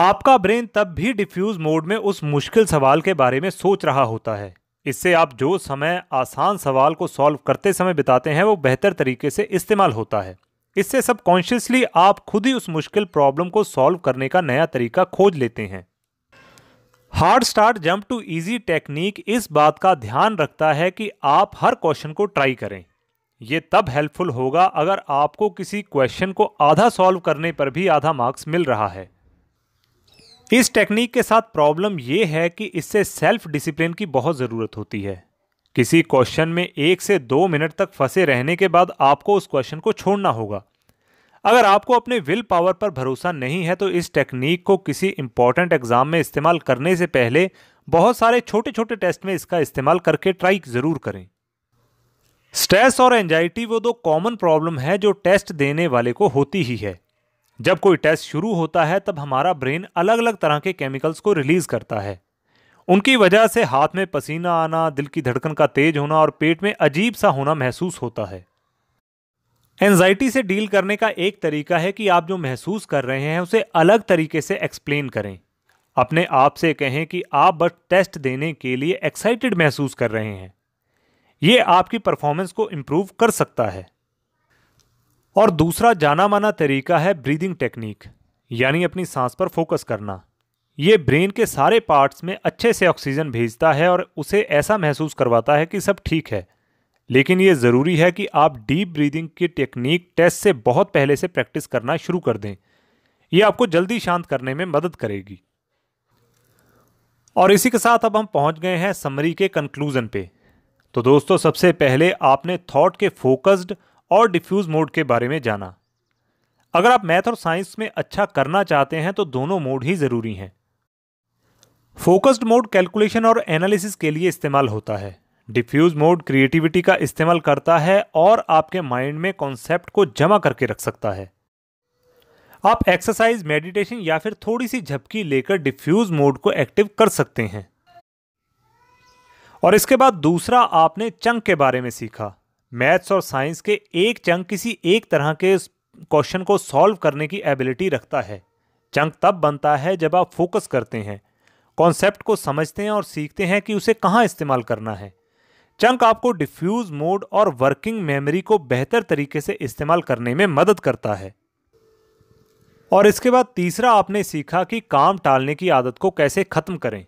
आपका ब्रेन तब भी डिफ्यूज मोड में उस मुश्किल सवाल के बारे में सोच रहा होता है इससे आप जो समय आसान सवाल को सॉल्व करते समय बिताते हैं वो बेहतर तरीके से इस्तेमाल होता है इससे सब कॉन्शियसली आप खुद ही उस मुश्किल प्रॉब्लम को सॉल्व करने का नया तरीका खोज लेते हैं hard start jump to easy technique इस बात का ध्यान रखता है कि आप हर क्वेश्चन को ट्राई करें ये तब हेल्पफुल होगा अगर आपको किसी क्वेश्चन को आधा सॉल्व करने पर भी आधा मार्क्स मिल रहा है इस टेक्निक के साथ प्रॉब्लम ये है कि इससे सेल्फ डिसिप्लिन की बहुत ज़रूरत होती है किसी क्वेश्चन में एक से दो मिनट तक फंसे रहने के बाद आपको उस क्वेश्चन को छोड़ना होगा अगर आपको अपने विल पावर पर भरोसा नहीं है तो इस टेक्निक को किसी इंपॉर्टेंट एग्जाम में इस्तेमाल करने से पहले बहुत सारे छोटे छोटे टेस्ट में इसका इस्तेमाल करके ट्राई ज़रूर करें स्ट्रेस और एंजाइटी वो दो कॉमन प्रॉब्लम है जो टेस्ट देने वाले को होती ही है जब कोई टेस्ट शुरू होता है तब हमारा ब्रेन अलग अलग तरह के केमिकल्स को रिलीज़ करता है उनकी वजह से हाथ में पसीना आना दिल की धड़कन का तेज होना और पेट में अजीब सा होना महसूस होता है एनजाइटी से डील करने का एक तरीका है कि आप जो महसूस कर रहे हैं उसे अलग तरीके से एक्सप्लेन करें अपने आप से कहें कि आप बस टेस्ट देने के लिए एक्साइटेड महसूस कर रहे हैं ये आपकी परफॉर्मेंस को इम्प्रूव कर सकता है और दूसरा जाना माना तरीका है ब्रीदिंग टेक्निक यानी अपनी सांस पर फोकस करना ये ब्रेन के सारे पार्ट्स में अच्छे से ऑक्सीजन भेजता है और उसे ऐसा महसूस करवाता है कि सब ठीक है लेकिन ये ज़रूरी है कि आप डीप ब्रीदिंग की टेक्निक टेस्ट से बहुत पहले से प्रैक्टिस करना शुरू कर दें यह आपको जल्दी शांत करने में मदद करेगी और इसी के साथ अब हम पहुंच गए हैं समरी के कंक्लूज़न पे तो दोस्तों सबसे पहले आपने थॉट के फोकस्ड और डिफ्यूज़ मोड के बारे में जाना अगर आप मैथ और साइंस में अच्छा करना चाहते हैं तो दोनों मोड ही ज़रूरी हैं फोकस्ड मोड कैलकुलेशन और एनालिसिस के लिए इस्तेमाल होता है डिफ्यूज़ मोड क्रिएटिविटी का इस्तेमाल करता है और आपके माइंड में कॉन्सेप्ट को जमा करके रख सकता है आप एक्सरसाइज मेडिटेशन या फिर थोड़ी सी झपकी लेकर डिफ्यूज़ मोड को एक्टिव कर सकते हैं और इसके बाद दूसरा आपने चंक के बारे में सीखा मैथ्स और साइंस के एक चंक किसी एक तरह के क्वेश्चन को सॉल्व करने की एबिलिटी रखता है चंक तब बनता है जब आप फोकस करते हैं कॉन्सेप्ट को समझते हैं और सीखते हैं कि उसे कहाँ इस्तेमाल करना है चंक आपको डिफ्यूज मोड और वर्किंग मेमोरी को बेहतर तरीके से इस्तेमाल करने में मदद करता है और इसके बाद तीसरा आपने सीखा कि काम टालने की आदत को कैसे ख़त्म करें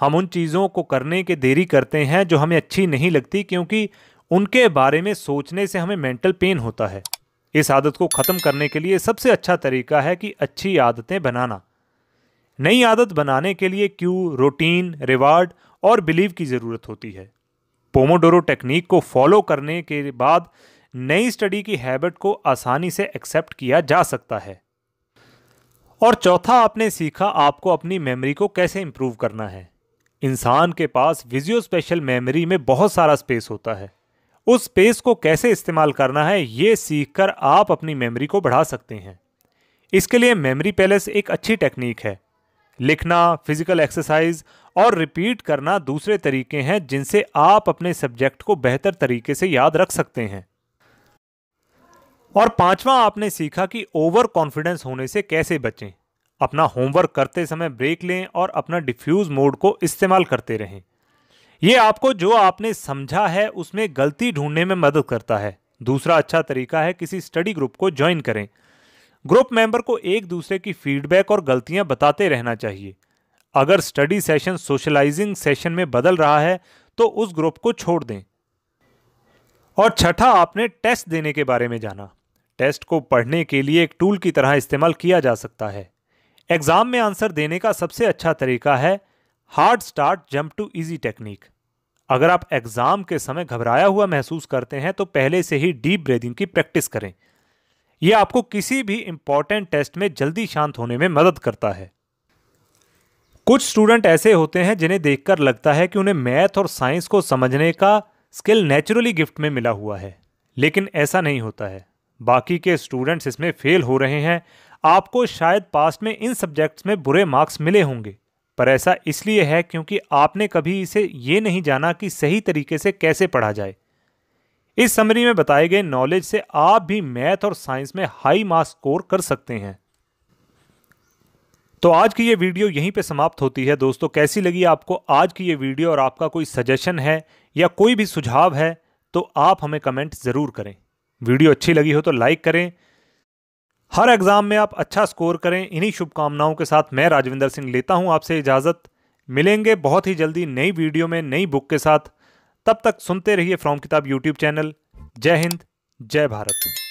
हम उन चीज़ों को करने के देरी करते हैं जो हमें अच्छी नहीं लगती क्योंकि उनके बारे में सोचने से हमें मेंटल पेन होता है इस आदत को ख़त्म करने के लिए सबसे अच्छा तरीका है कि अच्छी आदतें बनाना नई आदत बनाने के लिए क्यू रूटीन रिवार्ड और बिलीव की ज़रूरत होती है पोमोडोरो टेक्निक को फॉलो करने के बाद नई स्टडी की हैबिट को आसानी से एक्सेप्ट किया जा सकता है और चौथा आपने सीखा आपको अपनी मेमोरी को कैसे इम्प्रूव करना है इंसान के पास विजियो स्पेशल मेमोरी में बहुत सारा स्पेस होता है उस स्पेस को कैसे इस्तेमाल करना है ये सीखकर आप अपनी मेमोरी को बढ़ा सकते हैं इसके लिए मेमोरी पैलेस एक अच्छी टेक्निक है लिखना फिजिकल एक्सरसाइज और रिपीट करना दूसरे तरीके हैं जिनसे आप अपने सब्जेक्ट को बेहतर तरीके से याद रख सकते हैं और पांचवा आपने सीखा कि ओवर कॉन्फिडेंस होने से कैसे बचें अपना होमवर्क करते समय ब्रेक लें और अपना डिफ्यूज़ मोड को इस्तेमाल करते रहें ये आपको जो आपने समझा है उसमें गलती ढूंढने में मदद करता है दूसरा अच्छा तरीका है किसी स्टडी ग्रुप को ज्वाइन करें ग्रुप मेंबर को एक दूसरे की फीडबैक और गलतियां बताते रहना चाहिए अगर स्टडी सेशन सोशलाइजिंग सेशन में बदल रहा है तो उस ग्रुप को छोड़ दें और छठा आपने टेस्ट देने के बारे में जाना टेस्ट को पढ़ने के लिए एक टूल की तरह इस्तेमाल किया जा सकता है एग्ज़ाम में आंसर देने का सबसे अच्छा तरीका है hard start jump to easy technique अगर आप एग्ज़ाम के समय घबराया हुआ महसूस करते हैं तो पहले से ही डीप ब्रीदिंग की प्रैक्टिस करें यह आपको किसी भी इंपॉर्टेंट टेस्ट में जल्दी शांत होने में मदद करता है कुछ स्टूडेंट ऐसे होते हैं जिन्हें देखकर लगता है कि उन्हें मैथ और साइंस को समझने का स्किल नेचुरली गिफ्ट में मिला हुआ है लेकिन ऐसा नहीं होता है बाकी के स्टूडेंट्स इसमें फेल हो रहे हैं आपको शायद पास्ट में इन सब्जेक्ट्स में बुरे मार्क्स मिले होंगे पर ऐसा इसलिए है क्योंकि आपने कभी इसे ये नहीं जाना कि सही तरीके से कैसे पढ़ा जाए इस समरी में बताए गए नॉलेज से आप भी मैथ और साइंस में हाई मार्क्स स्कोर कर सकते हैं तो आज की ये वीडियो यहीं पे समाप्त होती है दोस्तों कैसी लगी आपको आज की ये वीडियो और आपका कोई सजेशन है या कोई भी सुझाव है तो आप हमें कमेंट ज़रूर करें वीडियो अच्छी लगी हो तो लाइक करें हर एग्ज़ाम में आप अच्छा स्कोर करें इन्हीं शुभकामनाओं के साथ मैं राजविंदर सिंह लेता हूं आपसे इजाज़त मिलेंगे बहुत ही जल्दी नई वीडियो में नई बुक के साथ तब तक सुनते रहिए फ्रॉम किताब यूट्यूब चैनल जय हिंद जय भारत